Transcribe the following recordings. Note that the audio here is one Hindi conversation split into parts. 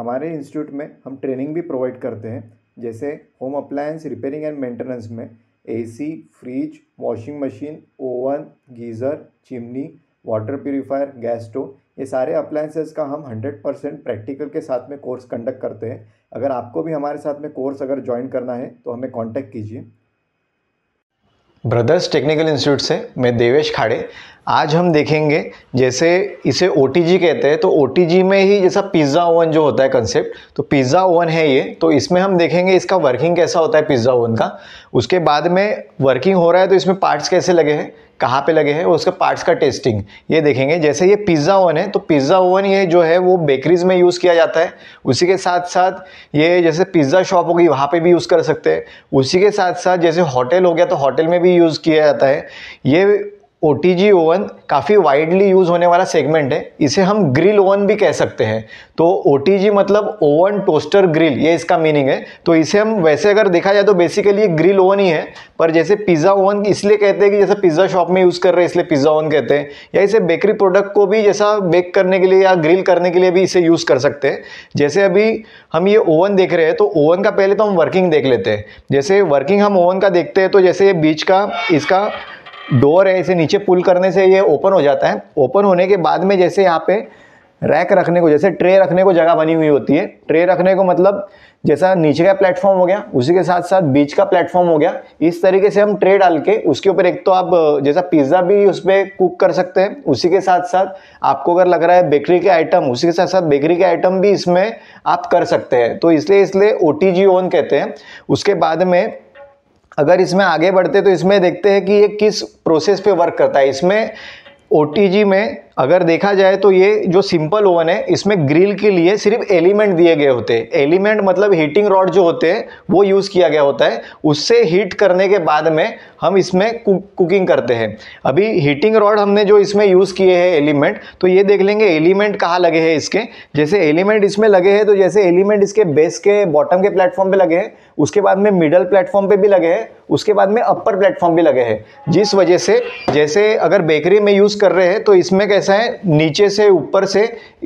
हमारे इंस्टीट्यूट में हम ट्रेनिंग भी प्रोवाइड करते हैं जैसे home appliance repairing and maintenance में AC, fridge washing machine oven geyser chimney water purifier gas stove ये सारे अप्लायंसेस का हम 100 परसेंट प्रैक्टिकल के साथ में कोर्स कंडक्ट करते हैं अगर आपको भी हमारे साथ में कोर्स अगर ज्वाइन करना है तो हमें कॉन्टैक्ट कीजिए ब्रदर्स टेक्निकल इंस्टीट्यूट से मैं देवेश खाड़े आज हम देखेंगे जैसे इसे ओ कहते हैं तो ओ में ही जैसा पिज़्ज़ा ओवन जो होता है कंसेप्ट तो पिज़्ज़ा ओवन है ये तो इसमें हम देखेंगे इसका वर्किंग कैसा होता है पिज़्ज़ा ओवन का उसके बाद में वर्किंग हो रहा है तो इसमें पार्ट्स कैसे लगे हैं कहाँ पे लगे हैं और उसके पार्ट्स का टेस्टिंग ये देखेंगे जैसे ये पिज़्ज़ा ओवन है तो पिज़्ज़ा ओवन ये जो है वो बेकरीज में यूज़ किया जाता है उसी के साथ साथ ये जैसे पिज़्ज़ा शॉप हो गई वहाँ पे भी यूज़ कर सकते हैं उसी के साथ साथ जैसे होटल हो गया तो होटल में भी यूज़ किया जाता है ये ओ टी जी ओवन काफ़ी वाइडली यूज़ होने वाला सेगमेंट है इसे हम ग्रिल ओवन भी कह सकते हैं तो ओ टी जी मतलब ओवन टोस्टर ग्रिल ये इसका मीनिंग है तो इसे हम वैसे अगर देखा जाए तो बेसिकली ये ग्रिल ओवन ही है पर जैसे पिज़्ज़ा ओवन इसलिए कहते हैं कि जैसे पिज़्ज़ा शॉप में यूज़ कर रहे हैं इसलिए पिज़्ज़ा ओवन कहते हैं या इसे बेकरी प्रोडक्ट को भी जैसा बेक करने के लिए या ग्रिल करने के लिए भी इसे यूज़ कर सकते हैं जैसे अभी हम ये ओवन देख रहे हैं तो ओवन का पहले तो हम वर्किंग देख लेते हैं जैसे वर्किंग हम ओवन का देखते हैं तो जैसे ये बीच का इसका डोर है इसे नीचे पुल करने से ये ओपन हो जाता है ओपन होने के बाद में जैसे यहाँ पे रैक रखने को जैसे ट्रे रखने को जगह बनी हुई होती है ट्रे रखने को मतलब जैसा नीचे का प्लेटफॉर्म हो गया उसी के साथ साथ बीच का प्लेटफॉर्म हो गया इस तरीके से हम ट्रे डाल के उसके ऊपर एक तो आप जैसा पिज़्ज़ा भी उस पर कुक कर सकते हैं उसी के साथ साथ आपको अगर लग रहा है बेकरी के आइटम उसी के साथ साथ बेकरी के आइटम भी इसमें आप कर सकते हैं तो इसलिए इसलिए ओ टी जी कहते हैं उसके बाद में अगर इसमें आगे बढ़ते तो इसमें देखते हैं कि ये किस प्रोसेस पे वर्क करता है इसमें ओ में अगर देखा जाए तो ये जो सिंपल ओवन है इसमें ग्रिल के लिए सिर्फ एलिमेंट दिए गए होते हैं एलिमेंट मतलब हीटिंग रॉड जो होते हैं वो यूज़ किया गया होता है उससे हीट करने के बाद में हम इसमें कुक, कुकिंग करते हैं अभी हीटिंग रॉड हमने जो इसमें यूज़ किए हैं एलिमेंट तो ये देख लेंगे एलिमेंट कहाँ लगे हैं इसके जैसे एलिमेंट इसमें लगे हैं तो जैसे एलिमेंट इसके बेस के बॉटम के प्लेटफॉर्म पर लगे हैं उसके बाद में मिडल प्लेटफॉर्म पर भी लगे हैं उसके बाद में अपर प्लेटफॉर्म भी लगे हैं जिस वजह से जैसे अगर बेकरी में यूज़ कर रहे हैं तो इसमें कैसे कैसा है नीचे से ऊपर से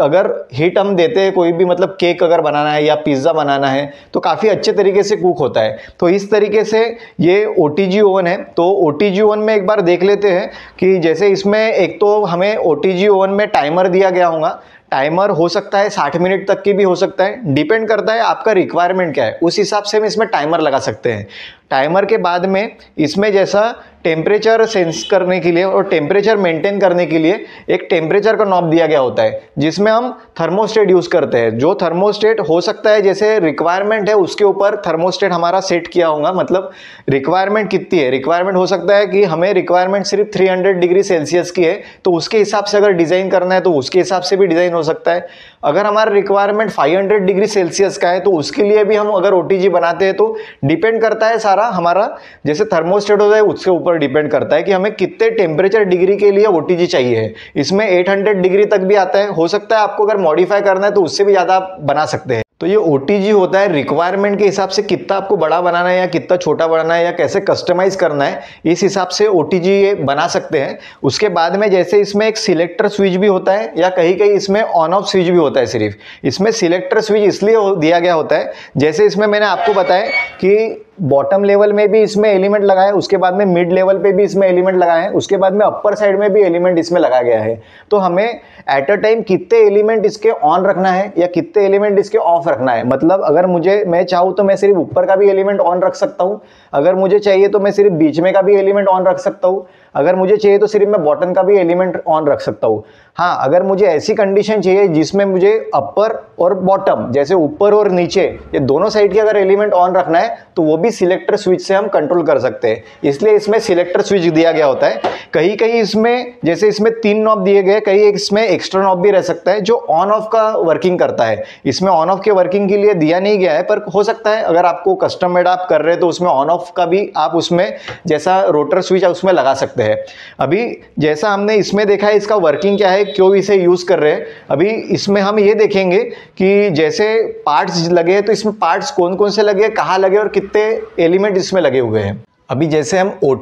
अगर हीट हम देते हैं कोई भी मतलब केक अगर बनाना है या पिज़्ज़ा बनाना है तो काफ़ी अच्छे तरीके से कुक होता है तो इस तरीके से ये ओ टी ओवन है तो ओ टी ओवन में एक बार देख लेते हैं कि जैसे इसमें एक तो हमें ओ टी ओवन में टाइमर दिया गया होगा टाइमर हो सकता है साठ मिनट तक की भी हो सकता है डिपेंड करता है आपका रिक्वायरमेंट क्या है उस हिसाब से हम इसमें टाइमर लगा सकते हैं टाइमर के बाद में इसमें जैसा टेम्परेचर सेंस करने के लिए और टेम्परेचर मेंटेन करने के लिए एक टेम्परेचर का नॉब दिया गया होता है जिसमें हम थर्मोस्टेट यूज़ करते हैं जो थर्मोस्टेट हो सकता है जैसे रिक्वायरमेंट है उसके ऊपर थर्मोस्टेट हमारा सेट किया होगा मतलब रिक्वायरमेंट कितनी है रिक्वायरमेंट हो सकता है कि हमें रिक्वायरमेंट सिर्फ 300 डिग्री सेल्सियस की है तो उसके हिसाब से अगर डिज़ाइन करना है तो उसके हिसाब से भी डिज़ाइन हो सकता है अगर हमारा रिक्वायरमेंट 500 डिग्री सेल्सियस का है तो उसके लिए भी हम अगर ओ बनाते हैं तो डिपेंड करता है सारा हमारा जैसे थर्मोस्टेट होता है उसके ऊपर डिपेंड करता है कि हमें कितने टेम्परेचर डिग्री के लिए ओ चाहिए इसमें 800 डिग्री तक भी आता है हो सकता है आपको अगर मॉडिफाई करना है तो उससे भी ज़्यादा आप बना सकते हैं तो ये ओ होता है रिक्वायरमेंट के हिसाब से कितना आपको बड़ा बनाना है या कितना छोटा बनाना है या कैसे कस्टमाइज करना है इस हिसाब से ओ ये बना सकते हैं उसके बाद में जैसे इसमें एक सिलेक्टर स्विच भी होता है या कहीं कहीं इसमें ऑन ऑफ स्विच भी होता है सिर्फ इसमें सिलेक्टर स्विच इसलिए दिया गया होता है जैसे इसमें मैंने आपको बताया कि बॉटम लेवल में भी इसमें एलिमेंट लगाए उसके बाद में मिड लेवल पे भी इसमें एलिमेंट लगाए हैं उसके बाद में अपर साइड में भी एलिमेंट इसमें लगा गया है तो हमें एट अ टाइम कितने एलिमेंट इसके ऑन रखना है या कितने एलिमेंट इसके ऑफ रखना है मतलब अगर मुझे मैं चाहूँ तो मैं सिर्फ ऊपर का भी एलिमेंट ऑन रख सकता हूँ अगर मुझे चाहिए तो मैं सिर्फ बीच में का भी एलिमेंट ऑन रख सकता हूँ अगर मुझे चाहिए तो सिर्फ मैं बॉटन का भी एलिमेंट ऑन रख सकता हूँ हाँ अगर मुझे ऐसी कंडीशन चाहिए जिसमें मुझे अपर और बॉटम जैसे ऊपर और नीचे ये दोनों साइड के अगर एलिमेंट ऑन रखना है तो वो भी सिलेक्टर स्विच से हम कंट्रोल कर सकते हैं इसलिए इसमें सिलेक्टर स्विच दिया गया होता है कहीं कहीं इसमें जैसे इसमें तीन नॉब दिए गए कहीं एक इसमें एक्स्ट्रा नॉब भी रह सकता है जो ऑन ऑफ का वर्किंग करता है इसमें ऑन ऑफ के वर्किंग के लिए दिया नहीं गया है पर हो सकता है अगर आपको कस्टम मेड आप कर रहे हैं तो उसमें ऑन ऑफ का भी आप उसमें जैसा रोटर स्विच उसमें लगा सकते हैं है अभी जैसा हमने इसमें देखा है इसका वर्किंग क्या है क्यों इसे यूज़ कर रहे हैं अभी इसमें हम ये देखेंगे कि जैसे पार्ट्स लगे हैं तो इसमें पार्ट्स कौन कौन से लगे कहाँ लगे और कितने एलिमेंट इसमें लगे हुए हैं अभी जैसे हम ओ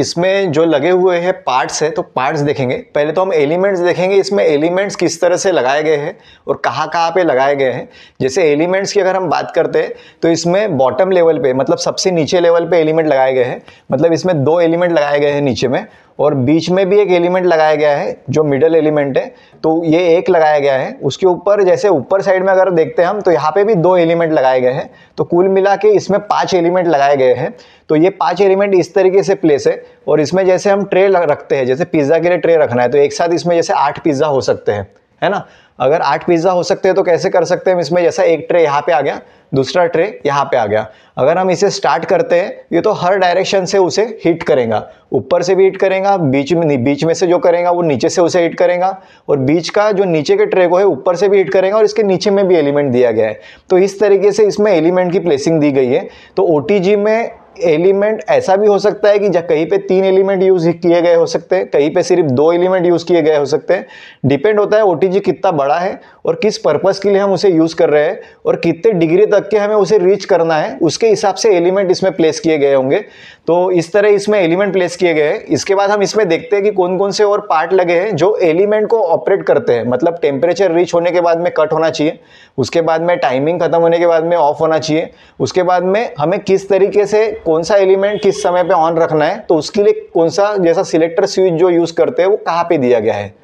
इसमें जो लगे हुए हैं पार्ट्स है तो पार्ट्स देखेंगे पहले तो हम एलिमेंट्स देखेंगे इसमें एलिमेंट्स किस तरह से लगाए गए हैं और कहाँ कहाँ पे लगाए गए हैं जैसे एलिमेंट्स की अगर हम बात करते हैं तो इसमें बॉटम लेवल पे मतलब सबसे नीचे लेवल पे एलिमेंट लगाए गए हैं मतलब इसमें दो एलिमेंट लगाए गए हैं नीचे में और बीच में भी एक एलिमेंट लगाया गया है जो मिडल एलिमेंट है तो ये एक लगाया गया है उसके ऊपर जैसे ऊपर साइड में अगर देखते हैं हम तो यहाँ पे भी दो एलिमेंट लगाए गए हैं तो कुल मिला के इसमें पाँच एलिमेंट लगाए गए हैं तो ये पाँच एलिमेंट इस तरीके से प्लेस है और इसमें जैसे हम ट्रे रखते हैं जैसे पिज़्ज़ा के लिए ट्रे रखना है तो एक साथ इसमें जैसे आठ पिज़्ज़ा हो सकते हैं है ना अगर आठ पिज़्ज़ा हो सकते हैं तो कैसे कर सकते हैं इसमें जैसा एक ट्रे यहाँ पे आ गया दूसरा ट्रे यहाँ पे आ गया अगर हम इसे स्टार्ट करते हैं ये तो हर डायरेक्शन से उसे हिट करेगा ऊपर से भी हिट करेगा बीच में बीच में से जो करेगा वो नीचे से उसे हिट करेगा और बीच का जो नीचे के ट्रे को है ऊपर से भी हिट करेगा और इसके नीचे में भी एलिमेंट दिया गया है तो इस तरीके से इसमें एलिमेंट की प्लेसिंग दी गई है तो ओ में एलिमेंट ऐसा भी हो सकता है कि कहीं पे तीन एलिमेंट यूज़ किए गए हो सकते हैं कहीं पे सिर्फ दो एलिमेंट यूज़ किए गए हो सकते हैं डिपेंड होता है ओटीजी कितना बड़ा है और किस पर्पज़ के लिए हम उसे यूज़ कर रहे हैं और कितने डिग्री तक के हमें उसे रीच करना है उसके हिसाब से एलिमेंट इसमें प्लेस किए गए होंगे तो इस तरह इसमें एलिमेंट प्लेस किए गए हैं इसके बाद हम इसमें देखते हैं कि कौन कौन से और पार्ट लगे हैं जो एलिमेंट को ऑपरेट करते हैं मतलब टेम्परेचर रीच होने के बाद में कट होना चाहिए उसके बाद में टाइमिंग खत्म होने के बाद में ऑफ होना चाहिए उसके बाद में हमें किस तरीके से कौन सा एलिमेंट किस समय पर ऑन रखना है तो उसके लिए कौन सा जैसा सिलेक्टर स्विच जो यूज़ करते हैं वो कहाँ पर दिया गया है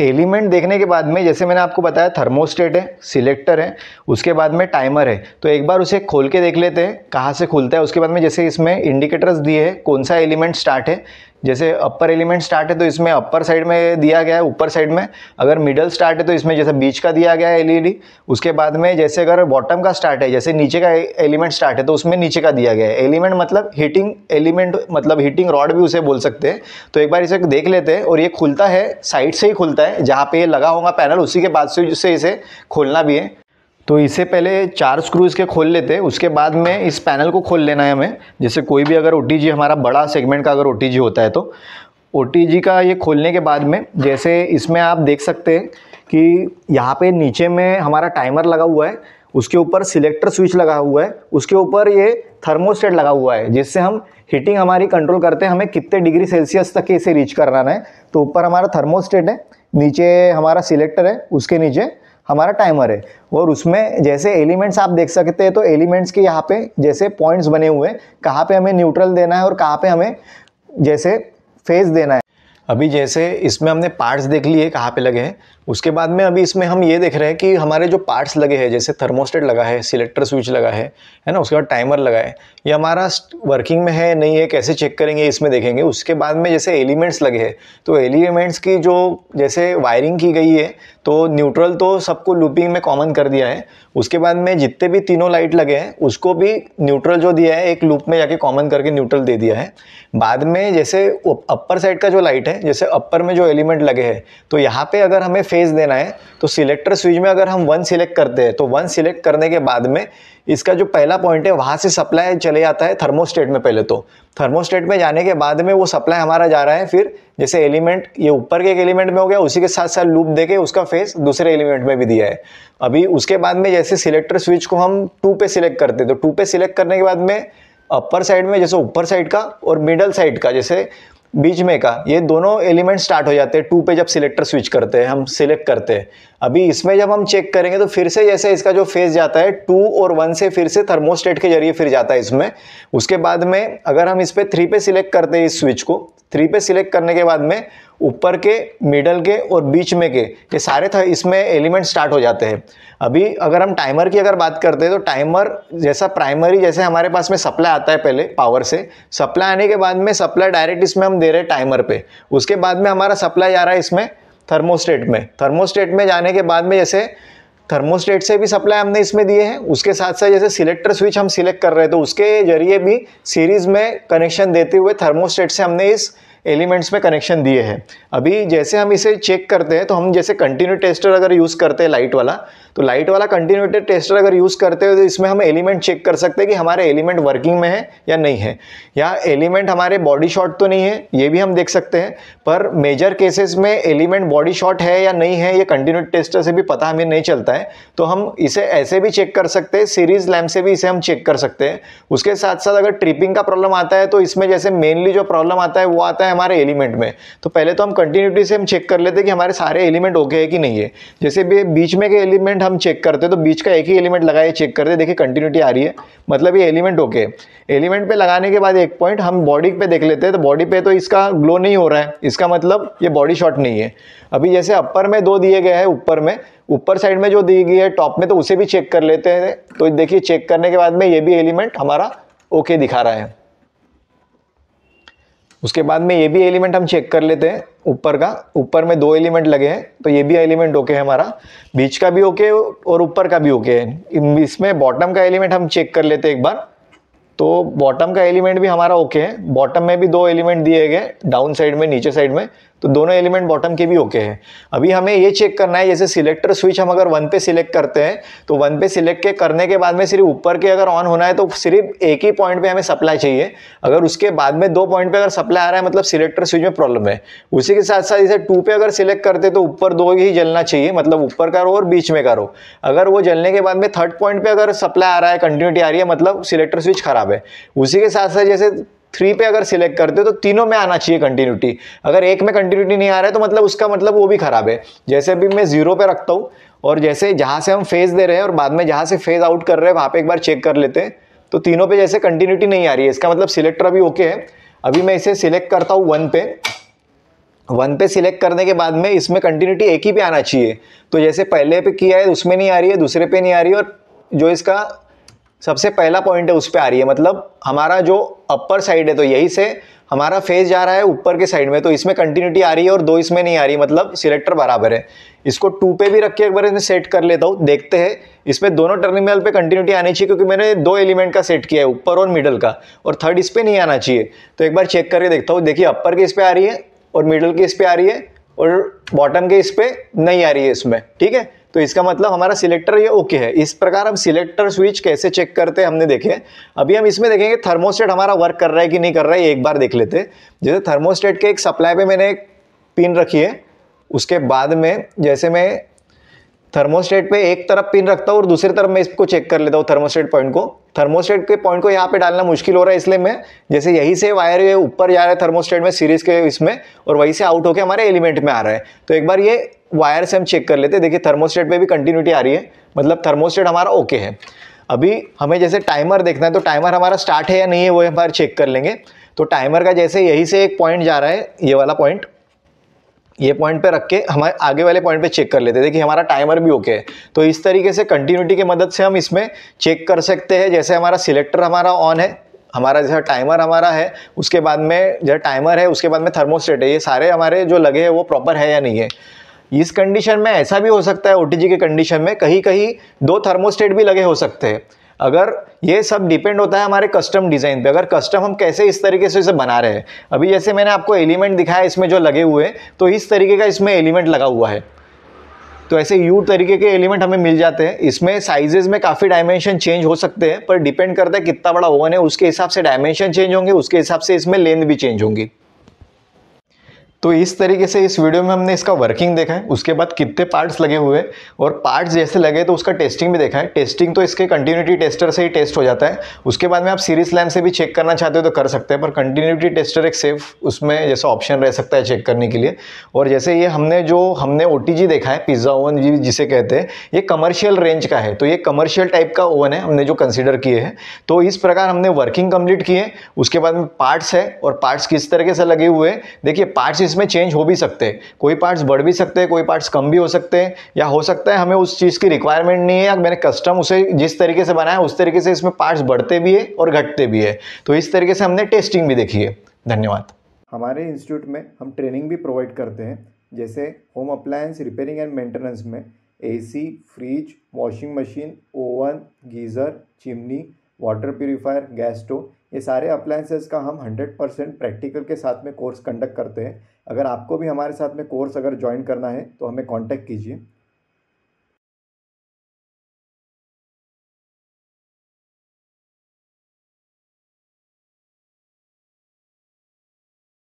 एलिमेंट देखने के बाद में जैसे मैंने आपको बताया थर्मोस्टेट है सिलेक्टर है उसके बाद में टाइमर है तो एक बार उसे खोल के देख लेते हैं कहाँ से खुलता है उसके बाद में जैसे इसमें इंडिकेटर्स दिए हैं कौन सा एलिमेंट स्टार्ट है जैसे अपर एलिमेंट स्टार्ट है तो इसमें अपर साइड में दिया गया है ऊपर साइड में अगर मिडल स्टार्ट है तो इसमें जैसे बीच का दिया गया है एलईडी उसके बाद में जैसे अगर बॉटम का स्टार्ट है जैसे नीचे का एलिमेंट स्टार्ट है तो उसमें नीचे का दिया गया है एलिमेंट मतलब हीटिंग एलिमेंट मतलब हीटिंग रॉड भी उसे बोल सकते हैं तो एक बार इसे देख लेते हैं और ये खुलता है साइड से ही खुलता है जहाँ पर ये लगा होगा पैनल उसी के बाद से इसे खोलना भी है तो इससे पहले चार स्क्रू इसके खोल लेते हैं उसके बाद में इस पैनल को खोल लेना है हमें जैसे कोई भी अगर ओ हमारा बड़ा सेगमेंट का अगर ओ होता है तो ओ का ये खोलने के बाद में जैसे इसमें आप देख सकते हैं कि यहाँ पे नीचे में हमारा टाइमर लगा हुआ है उसके ऊपर सिलेक्टर स्विच लगा हुआ है उसके ऊपर ये थर्मोस्टेट लगा हुआ है जिससे हम हीटिंग हमारी कंट्रोल करते हैं हमें कितने डिग्री सेल्सियस तक इसे रीच कराना है तो ऊपर हमारा थर्मोस्टेट है नीचे हमारा सिलेक्टर है उसके नीचे हमारा टाइमर है और उसमें जैसे एलिमेंट्स आप देख सकते हैं तो एलिमेंट्स के यहाँ पे जैसे पॉइंट्स बने हुए हैं कहाँ पे हमें न्यूट्रल देना है और कहाँ पे हमें जैसे फेस देना है अभी जैसे इसमें हमने पार्ट्स देख लिए कहाँ पे लगे हैं उसके बाद में अभी इसमें हम ये देख रहे हैं कि हमारे जो पार्ट्स लगे हैं जैसे थर्मोस्टेट लगा है सिलेक्टर स्विच लगा है है ना उसके बाद टाइमर लगा है ये हमारा वर्किंग में है नहीं है कैसे चेक करेंगे इसमें देखेंगे उसके बाद में जैसे एलिमेंट्स लगे हैं तो एलिमेंट्स की जो जैसे वायरिंग की गई है तो न्यूट्रल तो सबको लूपिंग में कॉमन कर दिया है उसके बाद में जितने भी तीनों लाइट लगे हैं उसको भी न्यूट्रल जो दिया है एक लूप में जाके कॉमन करके न्यूट्रल दे दिया है बाद में जैसे अपर साइड का जो लाइट है जैसे अपर में जो एलिमेंट लगे हैं तो यहाँ पर अगर हमें फेस देना है तो सिलेक्टर स्विच में अगर हम वन सिलेक्ट करते हैं तो वन सिलेक्ट करने के बाद में इसका जो पहला पॉइंट है वहाँ से सप्लाई चले जाता है थर्मोस्टेट में पहले तो थर्मोस्टेट में जाने के बाद में वो सप्लाई हमारा जा रहा है फिर जैसे एलिमेंट ये ऊपर के एक एलिमेंट में हो गया उसी के साथ साथ लूप दे के उसका फेस दूसरे एलिमेंट में भी दिया है अभी उसके बाद में जैसे सिलेक्टर स्विच को हम टू पे सिलेक्ट करते हैं तो टू पे सिलेक्ट करने के बाद में अपर साइड में जैसे ऊपर साइड का और मिडल साइड का जैसे बीच में का ये दोनों एलिमेंट स्टार्ट हो जाते हैं टू पे जब सिलेक्टर स्विच करते हैं हम सिलेक्ट करते हैं अभी इसमें जब हम चेक करेंगे तो फिर से जैसे इसका जो फेज जाता है टू और वन से फिर से थर्मोस्टेट के जरिए फिर जाता है इसमें उसके बाद में अगर हम इस पर थ्री पे सिलेक्ट करते हैं इस स्विच को थ्री पे सिलेक्ट करने के बाद में ऊपर के मिडल के और बीच में के ये सारे था इसमें एलिमेंट स्टार्ट हो जाते हैं अभी अगर हम टाइमर की अगर बात करते हैं तो टाइमर जैसा प्राइमरी जैसे हमारे पास में सप्लाई आता है पहले पावर से सप्लाई आने के बाद में सप्लाई डायरेक्ट इसमें हम दे रहे हैं टाइमर पे उसके बाद में हमारा सप्लाई आ रहा है इसमें थर्मोस्टेट में थर्मोस्टेट में जाने के बाद में जैसे थर्मोस्टेट से भी सप्लाई हमने इसमें दिए हैं उसके साथ साथ जैसे सिलेक्टर स्विच हम सिलेक्ट कर रहे थे तो उसके जरिए भी सीरीज में कनेक्शन देते हुए थर्मोस्टेट से हमने इस एलिमेंट्स में कनेक्शन दिए हैं अभी जैसे हम इसे चेक करते हैं तो हम जैसे कंटिन्यू टेस्टर अगर यूज़ करते हैं लाइट वाला तो लाइट वाला कंटिन्यूटेड टेस्टर अगर यूज़ करते हो तो इसमें हम एलिमेंट चेक कर सकते हैं कि हमारे एलिमेंट वर्किंग में है या नहीं है या एलिमेंट हमारे बॉडी शॉर्ट तो नहीं है ये भी हम देख सकते हैं पर मेजर केसेस में एलिमेंट बॉडी शॉर्ट है या नहीं है ये कंटिन्यूट टेस्टर से भी पता हमें नहीं चलता है तो हम इसे ऐसे भी चेक कर सकते हैं सीरीज लैम्प से भी इसे हम चेक कर सकते हैं उसके साथ साथ अगर ट्रिपिंग का प्रॉब्लम आता है तो इसमें जैसे मेनली जो प्रॉब्लम आता है वो आता है हमारे एलिमेंट में तो पहले तो हम कंटिन्यूटी से हम चेक कर लेते हैं कि हमारे सारे एलिमेंट ओके है कि नहीं है जैसे भी बीच में के एलिमेंट एलिमेंट हम चेक करते तो बीच का एक ही एलिमेंट लगाए चेक करते देखिए कंटिन्यूटी आ रही है मतलब ये एलिमेंट ओके एलिमेंट पे लगाने के बाद एक पॉइंट हम बॉडी पे देख लेते हैं तो बॉडी पे तो इसका ग्लो नहीं हो रहा है इसका मतलब ये बॉडी शॉट नहीं है अभी जैसे अपर में दो दिए गए हैं ऊपर में ऊपर साइड में जो दी गई है टॉप में तो उसे भी चेक कर लेते हैं तो देखिए चेक करने के बाद में ये भी एलिमेंट हमारा ओके दिखा रहा है उसके बाद में ये भी एलिमेंट हम चेक कर लेते हैं ऊपर का ऊपर में दो एलिमेंट लगे हैं तो ये भी एलिमेंट ओके है हमारा बीच का भी ओके और ऊपर का भी ओके है इसमें बॉटम का एलिमेंट हम चेक कर लेते हैं एक बार तो बॉटम का एलिमेंट भी हमारा ओके है बॉटम में भी दो एलिमेंट दिए गए डाउन साइड में नीचे साइड में तो दोनों एलिमेंट बॉटम के भी ओके okay है अभी हमें ये चेक करना है जैसे सिलेक्टर स्विच हम अगर वन पे सिलेक्ट करते हैं तो वन पे सिलेक्ट के करने के बाद में सिर्फ ऊपर के अगर ऑन होना है तो सिर्फ एक ही पॉइंट पे हमें सप्लाई चाहिए अगर उसके बाद में दो पॉइंट पे अगर सप्लाई आ रहा है मतलब सिलेक्टर स्विच में प्रॉब्लम है उसी के साथ साथ जैसे टू पे अगर सिलेक्ट करते तो ऊपर दो ही जलना चाहिए मतलब ऊपर का और बीच में का अगर वो जलने के बाद में थर्ड पॉइंट पे अगर सप्लाई आ रहा है कंटिन्यूटी आ रही है मतलब सिलेक्टर स्विच खराब है उसी के साथ साथ जैसे थ्री पे अगर सिलेक्ट करते हो तो तीनों में आना चाहिए कंटिन्यूटी अगर एक में कंटिन्यूटी नहीं आ रहा है तो मतलब उसका मतलब वो भी ख़राब है जैसे अभी मैं ज़ीरो पे रखता हूँ और जैसे जहाँ से हम फेज़ दे रहे हैं और बाद में जहाँ से फेज़ आउट कर रहे हैं वहाँ पर एक बार चेक कर लेते हैं तो तीनों पे जैसे कंटिन्यूटी नहीं आ रही है इसका मतलब सिलेक्टर अभी ओके है अभी मैं इसे सिलेक्ट करता हूँ वन पे वन पे सिलेक्ट करने के बाद में इसमें कंटिन्यूटी एक ही पे आना चाहिए तो जैसे पहले पे किया है उसमें नहीं आ रही है दूसरे पे नहीं आ रही है और जो इसका सबसे पहला पॉइंट है उस पर आ रही है मतलब हमारा जो अपर साइड है तो यही से हमारा फेस जा रहा है ऊपर के साइड में तो इसमें कंटिन्यूटी आ रही है और दो इसमें नहीं आ रही मतलब सिलेक्टर बराबर है इसको टू पे भी रख के एक बार इसमें सेट कर लेता हूँ देखते हैं इसमें दोनों टर्मिनल पे कंटिन्यूटी आनी चाहिए क्योंकि मैंने दो एलिमेंट का सेट किया है ऊपर और मिडल का और थर्ड इस पर नहीं आना चाहिए तो एक बार चेक करके देखता हूँ देखिए अपर के इस पर आ रही है और मिडल की इस पर आ रही है और बॉटम के इस पर नहीं आ रही है इसमें ठीक है तो इसका मतलब हमारा सिलेक्टर ये ओके है इस प्रकार हम सिलेक्टर स्विच कैसे चेक करते हैं हमने देखे अभी हम इसमें देखेंगे थर्मोस्टेट हमारा वर्क कर रहा है कि नहीं कर रहा है एक बार देख लेते जैसे थर्मोस्टेट के एक सप्लाई पर मैंने एक पिन रखी है उसके बाद में जैसे मैं थर्मोस्टेट पे एक तरफ पिन रखता हूँ और दूसरी तरफ मैं इसको चेक कर लेता हूँ थर्मोस्टेट पॉइंट को थर्मोस्टेट के पॉइंट को यहाँ पे डालना मुश्किल हो रहा है इसलिए मैं जैसे यहीं से वायर ऊपर जा रहा है थर्मोस्टेट में सीरीज के इसमें और वहीं से आउट होकर हमारे एलिमेंट में आ रहा है तो एक बार ये वायर से हम चेक कर लेते हैं देखिए थर्मोस्टेट पे भी कंटिन्यूटी आ रही है मतलब थर्मोस्टेट हमारा ओके है अभी हमें जैसे टाइमर देखना है तो टाइमर हमारा स्टार्ट है या नहीं है वो हम चेक कर लेंगे तो टाइमर का जैसे यही से एक पॉइंट जा रहा है ये वाला पॉइंट ये पॉइंट पे रख के हमारे आगे वाले पॉइंट पे चेक कर लेते हैं देखिए हमारा टाइमर भी ओके है तो इस तरीके से कंटिन्यूटी की मदद से हम इसमें चेक कर सकते हैं जैसे हमारा सिलेक्टर हमारा ऑन है हमारा जैसा टाइमर हमारा है उसके बाद में जैसा टाइमर है उसके बाद में थर्मोस्टेट है ये सारे हमारे जो लगे हैं वो प्रॉपर है या नहीं है इस कंडीशन में ऐसा भी हो सकता है ओ के कंडीशन में कहीं कहीं दो थर्मोस्टेट भी लगे हो सकते हैं अगर ये सब डिपेंड होता है हमारे कस्टम डिज़ाइन पे अगर कस्टम हम कैसे इस तरीके से इसे बना रहे हैं अभी जैसे मैंने आपको एलिमेंट दिखाया इसमें जो लगे हुए तो इस तरीके का इसमें एलिमेंट लगा हुआ है तो ऐसे यू तरीके के एलिमेंट हमें मिल जाते हैं इसमें साइजेज में काफ़ी डायमेंशन चेंज हो सकते हैं पर डिपेंड करता है कितना बड़ा ओवन है उसके हिसाब से डायमेंशन चेंज होंगे उसके हिसाब से इसमें लेंथ भी चेंज होंगी तो इस तरीके से इस वीडियो में हमने इसका वर्किंग देखा है उसके बाद कितने पार्ट्स लगे हुए और पार्ट्स जैसे लगे तो उसका टेस्टिंग भी देखा है टेस्टिंग तो इसके कंटिन्यूटी टेस्टर से ही टेस्ट हो जाता है उसके बाद में आप सीरीज लैम से भी चेक करना चाहते हो तो कर सकते हैं पर कंटिन्यूटी टेस्टर एक सेफ उसमें जैसा ऑप्शन रह सकता है चेक करने के लिए और जैसे ये हमने जो हमने ओ देखा है पिज़्ज़ा ओवन जी जिसे कहते हैं ये कमर्शियल रेंज का है तो ये कमर्शियल टाइप का ओवन है हमने जो कंसिडर किए हैं तो इस प्रकार हमने वर्किंग कंप्लीट किए उसके बाद में पार्ट्स है और पार्ट्स किस तरीके से लगे हुए हैं देखिए पार्ट्स इसमें चेंज हो भी सकते हैं कोई पार्ट्स बढ़ भी सकते हैं कोई पार्ट्स कम भी हो सकते हैं या हो सकता है हमें उस चीज़ की रिक्वायरमेंट नहीं है या मैंने कस्टम उसे जिस तरीके से बनाया उस तरीके से इसमें पार्ट्स बढ़ते भी है और घटते भी है तो इस तरीके से हमने टेस्टिंग भी देखी है धन्यवाद हमारे इंस्टीट्यूट में हम ट्रेनिंग भी प्रोवाइड करते हैं जैसे home appliance repairing and maintenance में AC, fridge washing machine oven geyser chimney water purifier gas stove ये सारे अप्लायंसेस का हम 100 परसेंट प्रैक्टिकल के साथ में कोर्स कंडक्ट करते हैं अगर आपको भी हमारे साथ में कोर्स अगर ज्वाइन करना है तो हमें कॉन्टैक्ट कीजिए